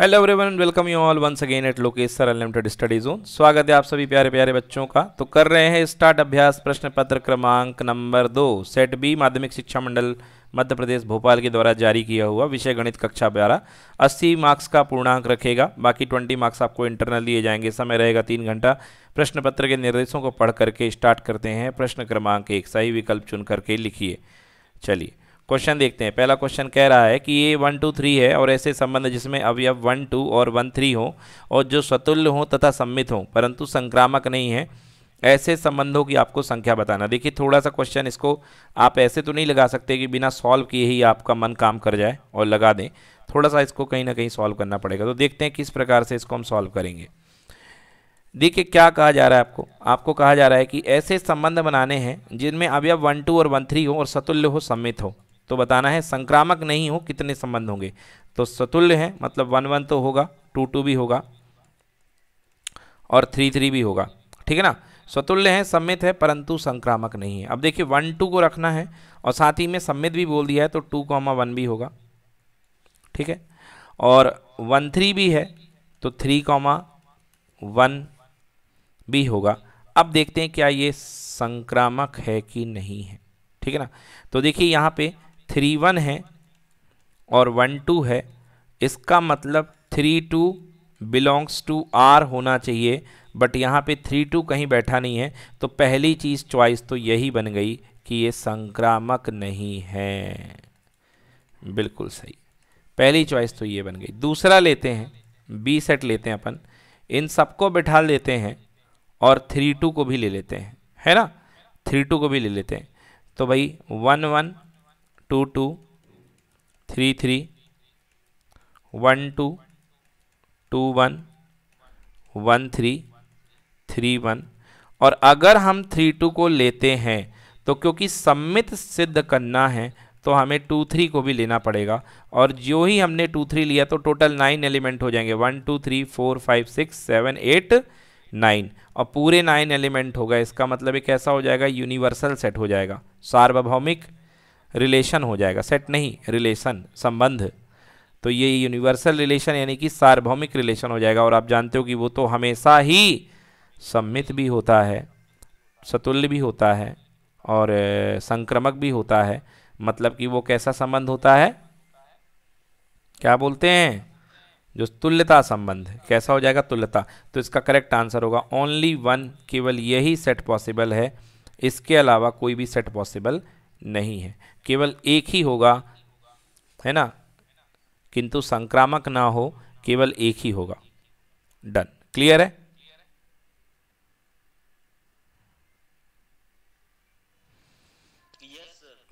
Hello everyone welcome you all once again at Lokesh sir unlimited study zone स्वागत है आप सभी प्यारे प्यारे बच्चों का तो कर रहे हैं स्टार्ट अभ्यास प्रश्न पत्र क्रमांक नंबर दो सेट बी माध्यमिक शिक्षा मंडल मध्य प्रदेश भोपाल के द्वारा जारी किया हुआ विषय गणित कक्षा प्यारा अस्सी मार्क्स का पूर्णांक रखेगा बाकी ट्वेंटी मार्क्स आपको इंटरनल दिए जाएंगे समय रहेगा तीन घंटा प्रश्न पत्र के निर्देशों को पढ़ करके स्टार्ट करते हैं प्रश्न क्रमांक एक सही विकल्प चुन करके लिखिए चलिए क्वेश्चन देखते हैं पहला क्वेश्चन कह रहा है कि ये वन टू थ्री है और ऐसे संबंध जिसमें अवयव वन टू और वन थ्री हो और जो स्वतुल्य हो तथा सम्मित हो परंतु संक्रामक नहीं है ऐसे संबंधों की आपको संख्या बताना देखिए थोड़ा सा क्वेश्चन इसको आप ऐसे तो नहीं लगा सकते कि बिना सॉल्व किए ही आपका मन काम कर जाए और लगा दें थोड़ा सा इसको कहीं ना कहीं सॉल्व करना पड़ेगा तो देखते हैं किस प्रकार से इसको हम सॉल्व करेंगे देखिए क्या कहा जा रहा है आपको आपको कहा जा रहा है कि ऐसे संबंध बनाने हैं जिनमें अवयव वन टू और वन थ्री हो और सतुल्य हो सम्मित हो तो बताना है संक्रामक नहीं हो कितने संबंध होंगे तो सतुल्य हैं मतलब वन वन तो होगा टू टू भी होगा और थ्री थ्री भी होगा ठीक है ना स्वतुल्य है सम्मित है परंतु संक्रामक नहीं है अब देखिए वन टू को रखना है और साथ ही में सम्मित भी बोल दिया है तो टू कॉमा वन भी होगा ठीक है और वन थ्री भी है तो थ्री कॉमा वन भी होगा अब देखते हैं क्या ये संक्रामक है कि नहीं है ठीक है ना तो देखिए यहाँ पे थ्री वन है और वन टू है इसका मतलब three two belongs to R होना चाहिए बट यहाँ पे थ्री टू कहीं बैठा नहीं है तो पहली चीज़ चॉइस तो यही बन गई कि ये संक्रामक नहीं है बिल्कुल सही पहली चॉइस तो ये बन गई दूसरा लेते हैं बी सेट लेते हैं अपन इन सबको बैठा लेते हैं और थ्री टू को भी ले लेते हैं है ना थ्री टू को भी ले लेते हैं तो भाई one one two two three three one two two one one three three one और अगर हम थ्री टू को लेते हैं तो क्योंकि सम्मित सिद्ध करना है तो हमें टू थ्री को भी लेना पड़ेगा और जो ही हमने टू थ्री लिया तो टोटल नाइन एलिमेंट हो जाएंगे one two three four five six seven eight nine और पूरे नाइन एलिमेंट होगा इसका मतलब एक ऐसा हो जाएगा यूनिवर्सल सेट हो जाएगा सार्वभौमिक रिलेशन हो जाएगा सेट नहीं रिलेशन संबंध तो ये यूनिवर्सल रिलेशन यानी कि सार्वभौमिक रिलेशन हो जाएगा और आप जानते हो कि वो तो हमेशा ही सम्मित भी होता है सतुल्य भी होता है और संक्रमक भी होता है मतलब कि वो कैसा संबंध होता है क्या बोलते हैं जो तुल्यता संबंध कैसा हो जाएगा तुल्यता तो इसका करेक्ट आंसर होगा ओनली वन केवल यही सेट पॉसिबल है इसके अलावा कोई भी सेट पॉसिबल नहीं है केवल एक ही होगा है ना किंतु संक्रामक ना हो केवल एक ही होगा डन क्लियर है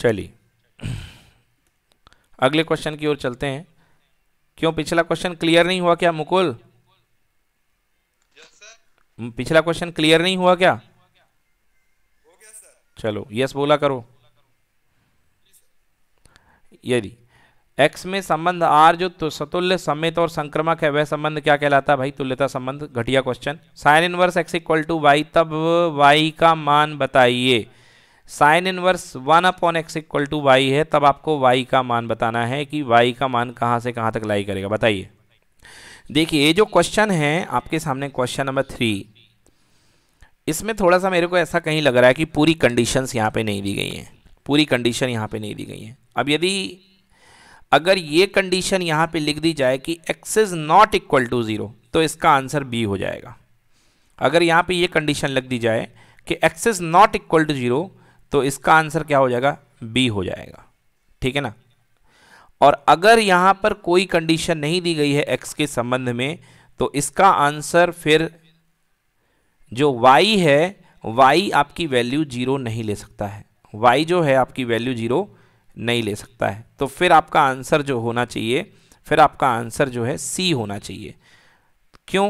चलिए अगले क्वेश्चन की ओर चलते हैं क्यों पिछला क्वेश्चन क्लियर नहीं हुआ क्या मुकुल पिछला क्वेश्चन क्लियर नहीं हुआ क्या चलो यस बोला करो यदि एक्स में संबंध आर जो तो सतुल्य समित और संक्रमक है वह संबंध क्या कहलाता है भाई तुल्यता संबंध घटिया question sine inverse x equal to Y तब वाई का मान बताइए sine inverse one upon x equal to Y है तब आपको वाई का मान बताना है कि वाई का मान कहाँ से कहाँ तक लाई करेगा बताइए देखिए ये जो क्वेश्चन है आपके सामने क्वेश्चन नंबर थ्री इसमें थोड़ा सा मेरे को ऐसा कहीं लग रहा है कि पूरी कंडीशंस यहाँ पे नहीं दी गई हैं पूरी कंडीशन यहाँ पे नहीं दी गई है अब यदि अगर ये कंडीशन यहाँ पे लिख दी जाए कि X is not equal to zero तो इसका आंसर बी हो जाएगा अगर यहाँ पे ये कंडीशन लग दी जाए कि X is not equal to zero तो इसका आंसर क्या हो जाएगा बी हो जाएगा ठीक है ना और अगर यहाँ पर कोई कंडीशन नहीं दी गई है एक्स के संबंध में तो इसका आंसर फिर जो वाई है वाई आपकी वैल्यू जीरो नहीं ले सकता है वाई जो है आपकी वैल्यू जीरो नहीं ले सकता है तो फिर आपका आंसर जो होना चाहिए फिर आपका आंसर जो है सी होना चाहिए क्यों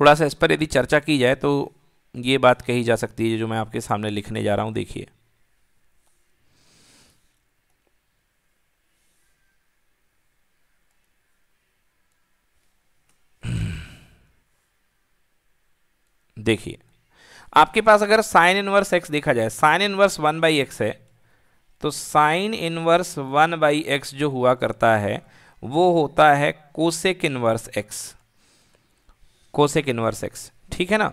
थोड़ा सा इस पर यदि चर्चा की जाए तो ये बात कही जा सकती है जो मैं आपके सामने लिखने जा रहा हूँ देखिए देखिए आपके पास अगर साइन इनवर्स एक्स देखा जाए sine inverse one by X है तो sine inverse one by X जो हुआ करता है वो होता है cosec inverse X cosec inverse X ठीक है ना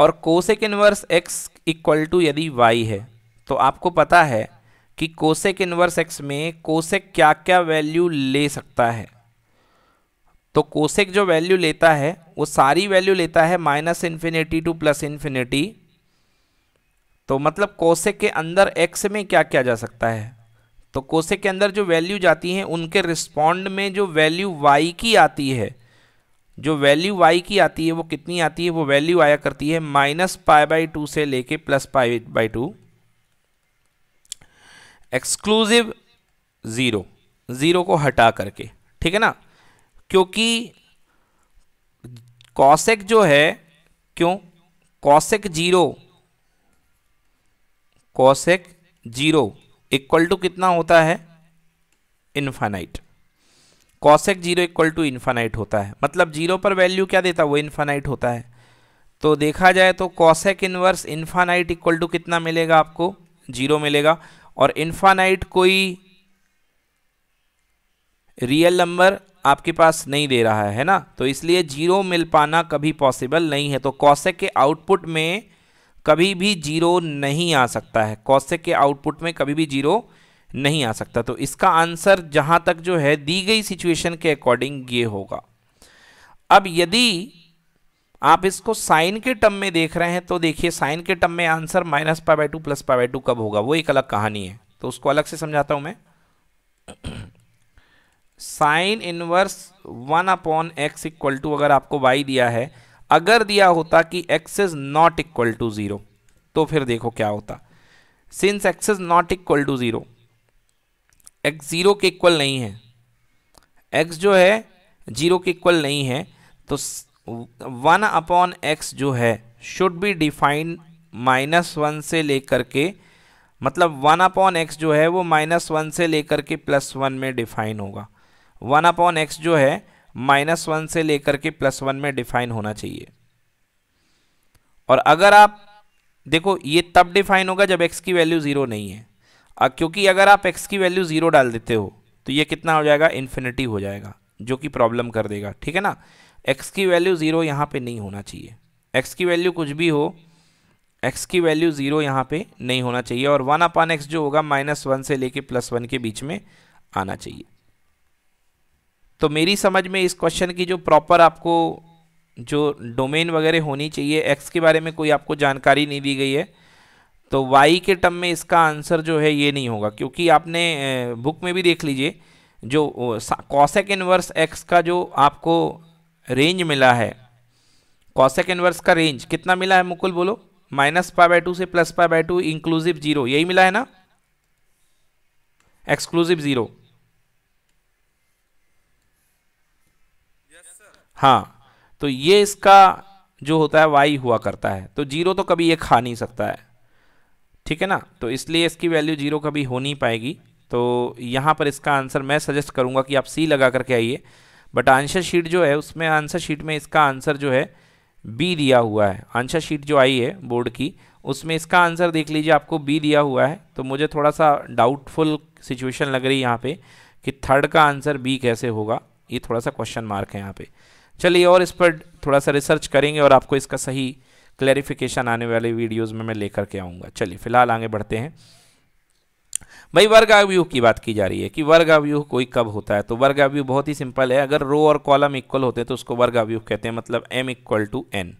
और cosec inverse x equal to यदि वाई है तो आपको पता है कि कोसेक इनवर्स एक्स में कोसेक क्या क्या वैल्यू ले सकता है तो कोसेक जो वैल्यू लेता है वो सारी वैल्यू लेता है minus infinity to plus infinity तो मतलब कोसेक के अंदर एक्स में क्या किया जा सकता है तो कोसेक के अंदर जो वैल्यू जाती हैं उनके रिस्पॉन्ड में जो वैल्यू वाई की आती है जो वैल्यू वाई की आती है वो कितनी आती है वो वैल्यू आया करती है माइनस पाई बाई टू से लेके plus pi by two exclusive zero zero को हटा करके ठीक है ना क्योंकि कौशिक जो है क्यों cosec zero cosec zero equal to कितना होता है infinite cosec zero equal to infinite होता है मतलब जीरो पर वैल्यू क्या देता है वो इन्फानाइट होता है तो देखा जाए तो cosec inverse infinite equal to कितना मिलेगा आपको जीरो मिलेगा और इन्फानाइट कोई रियल नंबर आपके पास नहीं दे रहा है ना तो इसलिए जीरो मिल पाना कभी पॉसिबल नहीं है तो कौशिक के आउटपुट में कभी भी जीरो नहीं आ सकता है कौशिक के आउटपुट में कभी भी जीरो नहीं आ सकता तो इसका आंसर जहाँ तक जो है दी गई सिचुएशन के अकॉर्डिंग ये होगा अब यदि आप इसको साइन के टर्म में देख रहे हैं तो देखिए साइन के टर्म में answer minus pi by two plus pi by two कब होगा वो एक अलग कहानी है तो उसको अलग से समझाता हूँ मैं sine inverse one upon x equal to अगर आपको वाई दिया है अगर दिया होता कि X is not equal to zero तो फिर देखो क्या होता since X is not equal to zero X zero के इक्वल नहीं है एक्स जो है ज़ीरो के इक्वल नहीं है तो वन अपॉन एक्स जो है should be defined minus one से लेकर के मतलब वन अपॉन एक्स जो है वो माइनस वन से लेकर के प्लस वन में डिफाइन होगा वन अपॉन एक्स जो है माइनस वन से लेकर के प्लस वन में डिफाइन होना चाहिए और अगर आप देखो ये तब डिफाइन होगा जब एक्स की वैल्यू ज़ीरो नहीं है आ, क्योंकि अगर आप एक्स की वैल्यू ज़ीरो डाल देते हो तो ये कितना हो जाएगा इन्फिनिटी हो जाएगा जो कि प्रॉब्लम कर देगा ठीक है ना एक्स की वैल्यू ज़ीरो यहाँ पे नहीं होना चाहिए एक्स की वैल्यू कुछ भी हो एक्स की वैल्यू ज़ीरो यहाँ पे नहीं होना चाहिए और वन अपान एक्स जो होगा माइनस वन से लेके प्लस वन के बीच में आना चाहिए तो मेरी समझ में इस क्वेश्चन की जो प्रॉपर आपको जो डोमेन वगैरह होनी चाहिए एक्स के बारे में कोई आपको जानकारी नहीं दी गई है तो वाई के टर्म में इसका आंसर जो है ये नहीं होगा क्योंकि आपने बुक में भी देख लीजिए जो कॉसेक इनवर्स एक्स का जो आपको रेंज मिला है कॉसेक इनवर्स का रेंज कितना मिला है मुकुल बोलो माइनस पाई बाई टू से plus pi by two inclusive zero यही मिला है ना एक्सक्लूसिव जीरो हाँ तो ये इसका जो होता है वाई हुआ करता है तो जीरो तो कभी ये खा नहीं सकता है ठीक है ना तो इसलिए इसकी वैल्यू जीरो कभी हो नहीं पाएगी तो यहाँ पर इसका आंसर मैं सजेस्ट करूँगा कि आप सी लगा करके आइए बट आंसर शीट जो है उसमें आंसर शीट में इसका आंसर जो है बी दिया हुआ है आंसर शीट जो आई है बोर्ड की उसमें इसका आंसर देख लीजिए आपको बी दिया हुआ है तो मुझे थोड़ा सा डाउटफुल सिचुएशन लग रही है यहाँ पे कि थर्ड का आंसर बी कैसे होगा ये थोड़ा सा क्वेश्चन मार्क है यहाँ पे चलिए और इस पर थोड़ा सा रिसर्च करेंगे और आपको इसका सही क्लैरिफिकेशन आने वाले वीडियोस में मैं लेकर के आऊँगा चलिए फिलहाल आगे बढ़ते हैं भाई वर्गाव्यूह की बात की जा रही है कि वर्गाव्यूह कोई कब होता है तो वर्गाव्यूह बहुत ही सिंपल है अगर रो और कॉलम इक्वल होते हैं तो उसको वर्गाव्यूह कहते हैं मतलब एम इक्वल टू एन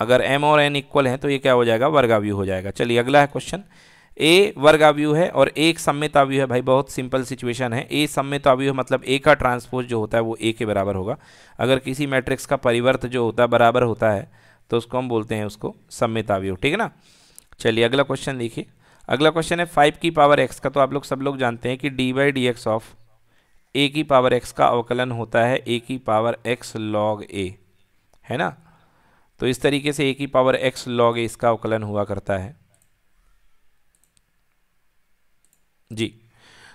अगर एम और एन इक्वल हैं तो ये क्या हो जाएगा वर्गाव्यूह हो जाएगा चलिए अगला है क्वेश्चन ए वर्ग आव्यू है और एक सम्मित अवयु है भाई बहुत सिंपल सिचुएशन है ए सम्मित अवयु मतलब ए का ट्रांसपोज जो होता है वो ए के बराबर होगा अगर किसी मैट्रिक्स का परिवर्त जो होता है बराबर होता है तो उसको हम बोलते हैं उसको सम्मित आव्यू ठीक है ना चलिए अगला क्वेश्चन देखिए अगला क्वेश्चन है फाइव की पावर एक्स का तो आप लोग सब लोग जानते हैं कि D by D X of A की पावर एक्स का अवकलन होता है ए की पावर एक्स लॉग ए है ना तो इस तरीके से ए की पावर एक्स लॉग ए इसका अवकलन हुआ करता है जी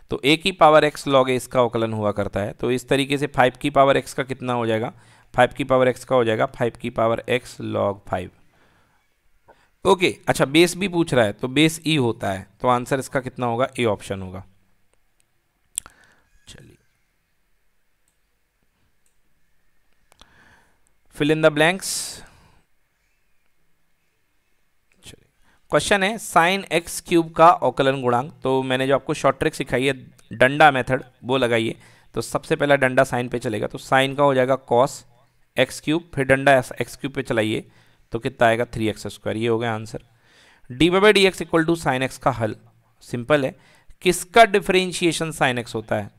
तो ए की पावर एक्स लॉग ए इसका अवकलन हुआ करता है तो इस तरीके से फाइव की पावर एक्स का कितना हो जाएगा फाइव की पावर एक्स का हो जाएगा फाइव की power X log five okay अच्छा बेस भी पूछ रहा है तो बेस ई e होता है तो आंसर इसका कितना होगा ए ऑप्शन होगा चलिए fill in the blanks question है साइन एक्स क्यूब का औकलन गुणांक तो मैंने जो आपको शॉर्ट ट्रिक सिखाई है डंडा मेथड वो लगाइए तो सबसे पहला डंडा साइन पे चलेगा तो साइन का हो जाएगा कॉस एक्स क्यूब फिर डंडा एक्स क्यूब पे चलाइए तो कितना आएगा थ्री एक्स स्क्वायर ये हो गया answer D by D X equal to sine X का हल सिंपल है किसका डिफ्रेंशिएशन साइन एक्स होता है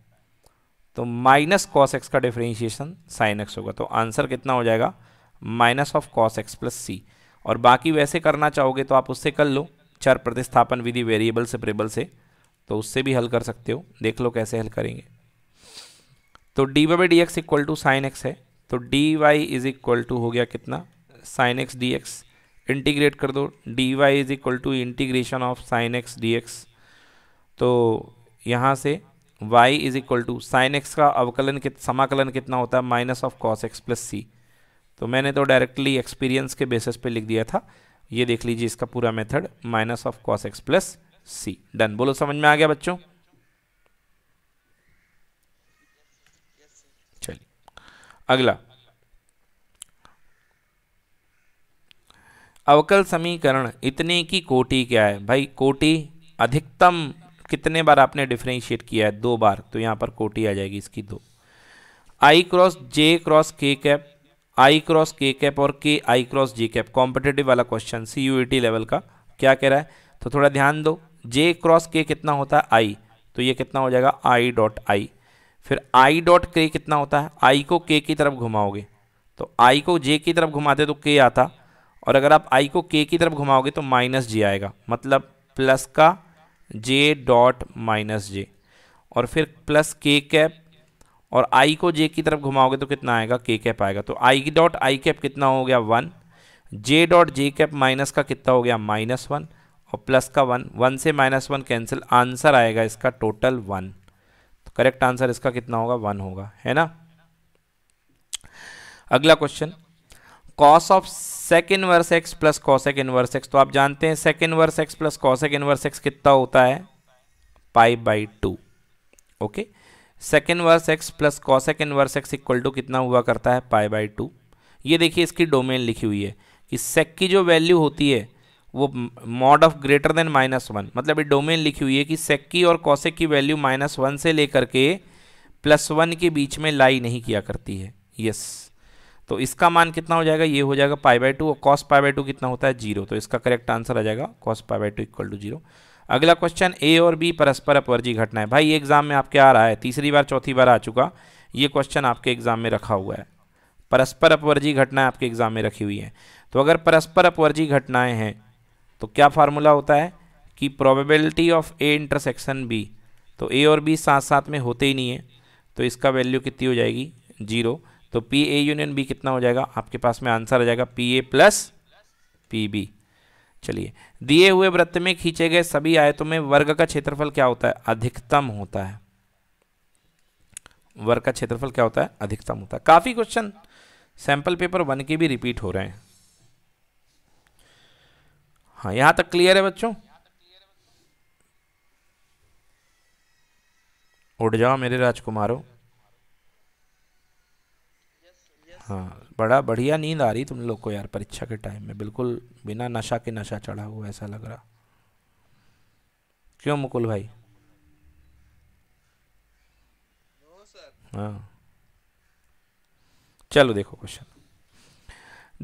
तो माइनस कॉस एक्स का डिफ्रेंशिएशन साइन एक्स होगा तो आंसर कितना हो जाएगा minus of cos x plus C और बाकी वैसे करना चाहोगे तो आप उससे कर लो चर प्रतिस्थापन विधि वेरिएबल सेपरेबल से तो उससे भी हल कर सकते हो देख लो कैसे हल करेंगे तो D by D X equal to sine X है तो D Y is equal to हो गया कितना sine X D X integrate कर दो D Y is equal to integration of sine X D X तो यहाँ से y is equal to sine X का अवकलन कित समाकलन कितना होता है minus of cos x plus C तो मैंने तो डायरेक्टली एक्सपीरियंस के बेसिस पे लिख दिया था ये देख लीजिए इसका पूरा method minus of cos x plus C done बोलो समझ में आ गया बच्चों चलिए अगला अवकल समीकरण इतने की कोटि क्या है भाई कोटि अधिकतम कितने बार आपने डिफ्रेंशिएट किया है दो बार तो यहां पर कोटि आ जाएगी इसकी दो i cross j cross k cap i cross k cap और k i cross j cap competitive वाला क्वेश्चन सी यू लेवल का क्या कह रहा है तो थोड़ा ध्यान दो जे क्रॉस के कितना होता है आई तो ये कितना हो जाएगा आई डॉट आई फिर आई डॉट के कितना होता है आई को के की तरफ घुमाओगे तो आई को जे की तरफ घुमाते तो के आता और अगर आप आई को के की तरफ घुमाओगे तो माइनस जे आएगा मतलब प्लस का जे डॉट माइनस जे और फिर प्लस के कैप और आई को जे की तरफ घुमाओगे तो कितना आएगा के कैप आएगा तो आई डॉट आई कैप कितना हो गया one j dot j cap minus का कितना हो गया माइनस वन और प्लस का वन वन से माइनस वन कैंसिल आंसर आएगा इसका टोटल वन तो करेक्ट आंसर इसका कितना होगा वन होगा है ना अगला question cos of secant inverse x plus cosec inverse x तो आप जानते हैं secant inverse x plus cosec inverse x कितना होता है pi by two okay okay? Sec inverse x plus cosec inverse x equal to कितना हुआ करता है पाई बाई टू ये देखिए इसकी डोमेन लिखी हुई है कि सेक की जो वैल्यू होती है वो mod of greater than minus one मतलब ये डोमेन लिखी हुई है कि सेक की और कॉसेक की वैल्यू माइनस वन से लेकर के प्लस वन के बीच में लाई नहीं किया करती है यस तो इसका मान कितना हो जाएगा ये हो जाएगा पाई बाई टू और कॉस पाई बाई टू कितना होता है जीरो तो इसका करेक्ट आंसर आ जाएगा cos pi by two equal to zero अगला क्वेश्चन ए और बी परस्पर अपवर्जी घटनाएं भाई ये एग्जाम में आपके आ रहा है तीसरी बार चौथी बार आ चुका ये क्वेश्चन आपके एग्जाम में रखा हुआ है परस्पर अपवर्जी घटनाएं आपके एग्जाम में रखी हुई हैं तो अगर परस्पर अपवर्जी घटनाएं हैं तो क्या फार्मूला होता है कि probability of A intersection B तो ए और बी साथ साथ में होते ही नहीं है तो इसका वैल्यू कितनी हो जाएगी जीरो तो पी ए यूनियन बी कितना हो जाएगा आपके पास में आंसर आ जाएगा P A plus P B चलिए दिए हुए वृत्त में खींचे गए सभी आयतों में वर्ग का क्षेत्रफल क्या होता है अधिकतम होता है वर्ग का क्षेत्रफल क्या होता है अधिकतम होता है काफ़ी क्वेश्चन सैंपल पेपर वन के भी रिपीट हो रहे हैं हाँ यहां तक क्लियर है बच्चों उड़ जाओ मेरे राजकुमारों हाँ बड़ा बढ़िया नींद आ रही तुम लोग को यार परीक्षा के टाइम में बिल्कुल बिना नशा के नशा चढ़ा हुआ ऐसा लग रहा क्यों मुकुल भाई हाँ चलो देखो क्वेश्चन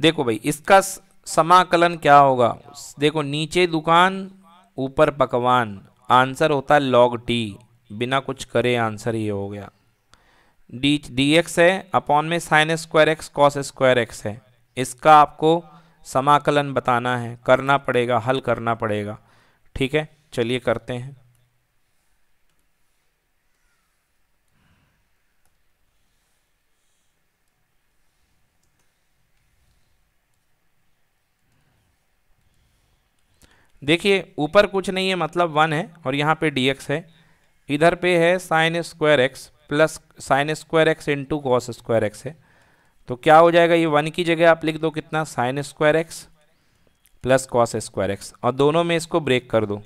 देखो भाई इसका समाकलन क्या होगा देखो नीचे दुकान ऊपर पकवान आंसर होता है लॉग टी बिना कुछ करे आंसर ये हो गया डी डी एक्स है अपॉन में sine square x cos square x है इसका आपको समाकलन बताना है करना पड़ेगा हल करना पड़ेगा ठीक है चलिए करते हैं देखिए ऊपर कुछ नहीं है मतलब वन है और यहाँ पे डी एक्स है इधर पे है sine square x plus sine square x into cos square x है तो क्या हो जाएगा ये वन की जगह आप लिख दो कितना sine square x plus cos square x और दोनों में इसको ब्रेक कर दो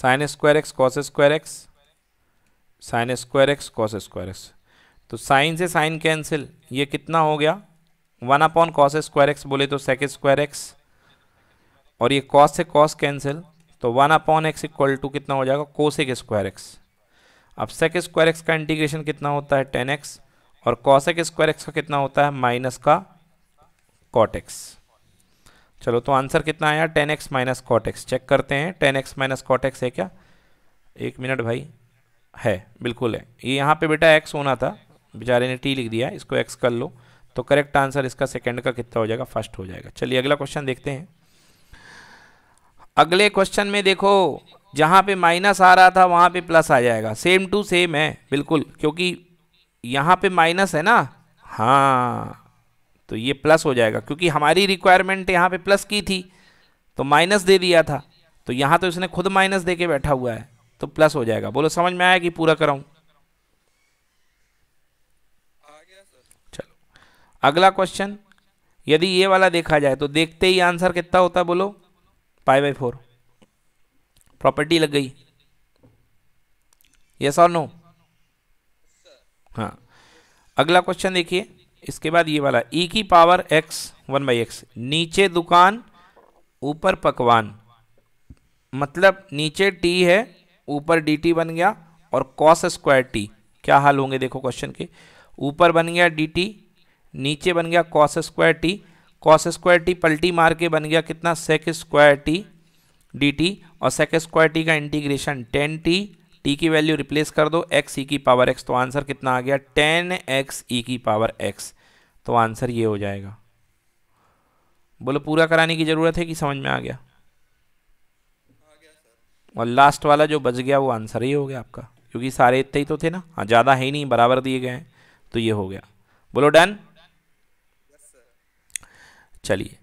sine square x cos square x sine square x cos square x तो साइन से साइन कैंसिल ये कितना हो गया one upon cos square x बोले तो सेक स्क्वायर एक्स और ये कॉस से कॉस कैंसिल तो one upon x equal to कितना हो जाएगा कोसेक स्क्वायर एक्स अब सेक स्क्वायर एक्स का इंटीग्रेशन कितना होता है टेन एक्स और कॉसेक स्क्वायर एक्स का कितना होता है माइनस का कॉट एक्स चलो तो आंसर कितना आया tan x minus cot x check करते हैं tan x minus cot x है क्या एक मिनट भाई है बिल्कुल है ये यहाँ पे बेटा एक्स होना था बेचारे ने टी लिख दिया इसको एक्स कर लो तो करेक्ट आंसर इसका सेकेंड का कितना हो जाएगा फर्स्ट हो जाएगा चलिए अगला क्वेश्चन देखते हैं अगले क्वेश्चन में देखो जहाँ पे माइनस आ रहा था वहाँ पे प्लस आ जाएगा सेम टू सेम है बिल्कुल क्योंकि यहाँ पे माइनस है ना हाँ तो ये प्लस हो जाएगा क्योंकि हमारी रिक्वायरमेंट यहाँ पे प्लस की थी तो माइनस दे दिया था तो यहाँ तो इसने खुद माइनस दे के बैठा हुआ है तो प्लस हो जाएगा बोलो समझ में आया कि पूरा कराऊँ चलो अगला क्वेश्चन यदि ये वाला देखा जाए तो देखते ही आंसर कितना होता है बोलो पाई बाई फोर प्रॉपर्टी लग गई यस और नो हाँ अगला क्वेश्चन देखिए इसके बाद ये वाला ई e की power x one by x नीचे दुकान ऊपर पकवान मतलब नीचे टी है ऊपर डी टी बन गया और कॉस स्क्वायर टी क्या हाल होंगे देखो क्वेश्चन के ऊपर बन गया डी टी नीचे बन गया cos square t cos square t पल्टी मार के बन गया कितना sec square t d t और सेक स्क्वायर टी का इंटीग्रेशन टेन टी टी की वैल्यू रिप्लेस कर दो एक्स ई e की पावर एक्स तो आंसर कितना आ गया टेन एक्स ई की पावर एक्स तो आंसर ये हो जाएगा बोलो पूरा कराने की ज़रूरत है कि समझ में आ गया और लास्ट वाला जो बच गया वो आंसर ही हो गया आपका क्योंकि सारे इतने ही तो थे ना हाँ ज़्यादा है ही नहीं बराबर दिए गए हैं तो ये हो गया बोलो डन चलिए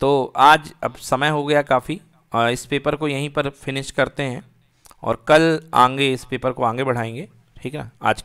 तो आज अब समय हो गया काफ़ी इस पेपर को यहीं पर फिनिश करते हैं और कल आगे इस पेपर को आगे बढ़ाएंगे ठीक है आज